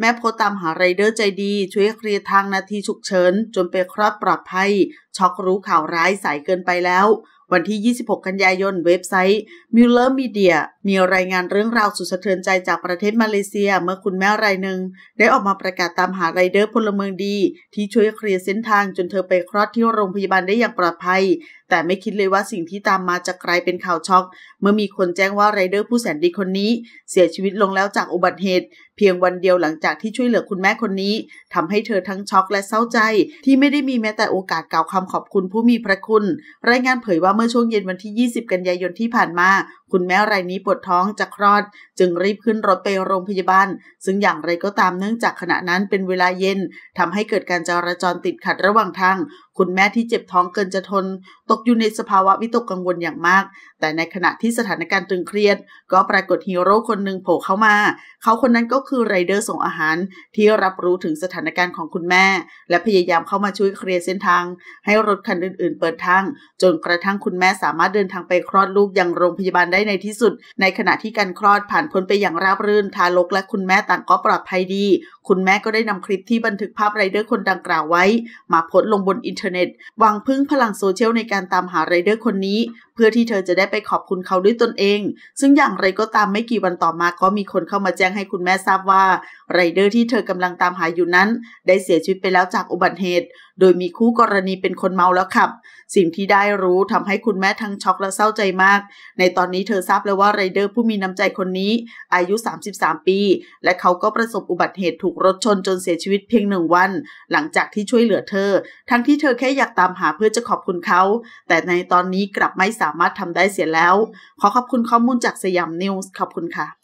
แม่โพตามหาไรเดอร์ใจดี ช่วยเคลียร์ทางนาทีฉุกเฉินจนไปครอดปลอดภัยช็อกรู้ข่าวร้ายสายเกินไปแล้ว วันที่ 26 กันยายน เว็บไซต์ m u l l e r Media มีรายงานเรื่องราวสุดสะเทือนใจจากประเทศมาเลเซียเมื่อคุณแม่รายหนึ่งได้ออกมาประกาศตามหาไรเดอร์พลเมืองดี ที่ช่วยเคลียร์เส้นทางจนเธอไปคลอดที่โรงพยาบาลได้อย่างปลอดภัย แต่ไม่คิดเลยว่าสิ่งที่ตามมาจะกลายเป็นข่าวช็อก เมื่อมีคนแจ้งว่าไรเดอร์ผู้แสนดีคนนี้ เสียชีวิตลงแล้วจากอุบัติเหตุเพียงวันเดียวหลังจากที่ช่วยเหลือคุณแม่คนนี้ ทำให้เธอทั้งช็อกและเศร้าใจ ที่ไม่ได้มีแม้แต่โอกาสกล่าวคำำขอบคุณผู้มีพระคุณ รายงานเผยว่าเมื่อช่วงเย็นวันที่ 20 กันยายนที่ผ่านมาคุณแม่รายนี้ปวดท้องจะคลอดจึงรีบขึ้นรถไปโรงพยาบาลซึ่งอย่างไรก็ตามเนื่องจากขณะนั้นเป็นเวลาเย็นทำให้เกิดการจราจรติดขัดระหว่างทางคุณแม่ที่เจ็บท้องเกินจะทนตกอยู่ในสภาวะวิตกกังวลอย่างมากแต่ในขณะที่สถานการณ์ตึงเครียดก็ปรากฏฮีโร่คนหนึ่งโผล่เข้ามาเขาคนนั้นก็คือไรเดอร์ส่งอาหารที่รับรู้ถึงสถานการณ์ของคุณแม่และพยายามเข้ามาช่วยเคลียร์เส้นทางให้รถคันอื่น ๆ เปิดทางจนกระทั่งคุณแม่สามารถเดินทางไปคลอดลูกยังโรงพยาบาลได้ในที่สุดในขณะที่การคลอดผ่านพ้นไปอย่างราบรื่นทารกและคุณแม่ต่างก็ปลอดภัยดีคุณแม่ก็ได้นำคลิปที่บันทึกภาพไรเดอร์คนดังกล่าวไว้ มาโพสต์ลงบนอินเทอร์เน็ตวางพึ่งพลังโซเชียลในการตามหาไรเดอร์คนนี้เพื่อที่เธอจะได้ไปขอบคุณเขาด้วยตนเอง ซึ่งอย่างไรก็ตามไม่กี่วันต่อมาก็มีคนเข้ามาแจ้งให้คุณแม่ทราบว่าไรเดอร์ที่เธอกำลังตามหาอยู่นั้นได้เสียชีวิตไปแล้วจากอุบัติเหตุ โดยมีคู่กรณีเป็นคนเมาแล้วขับ สิ่งที่ได้รู้ทำให้คุณแม่ทั้งช็อกและเศร้าใจมาก ในตอนนี้เธอทราบแล้วว่าไรเดอร์ผู้มีน้ำใจคนนี้ อายุ 33 ปี และเขาก็ประสบอุบัติเหตุถูกรถชนจนเสียชีวิตเพียงหนึ่งวันหลังจากที่ช่วยเหลือเธอ ทั้งที่เธอแค่อยากตามหาเพื่อจะขอบคุณเขา แต่ในตอนนี้กลับไม่สามารถทำได้เสียแล้ว ขอขอบคุณข้อมูลจากสยามนิวส์ขอบคุณค่ะ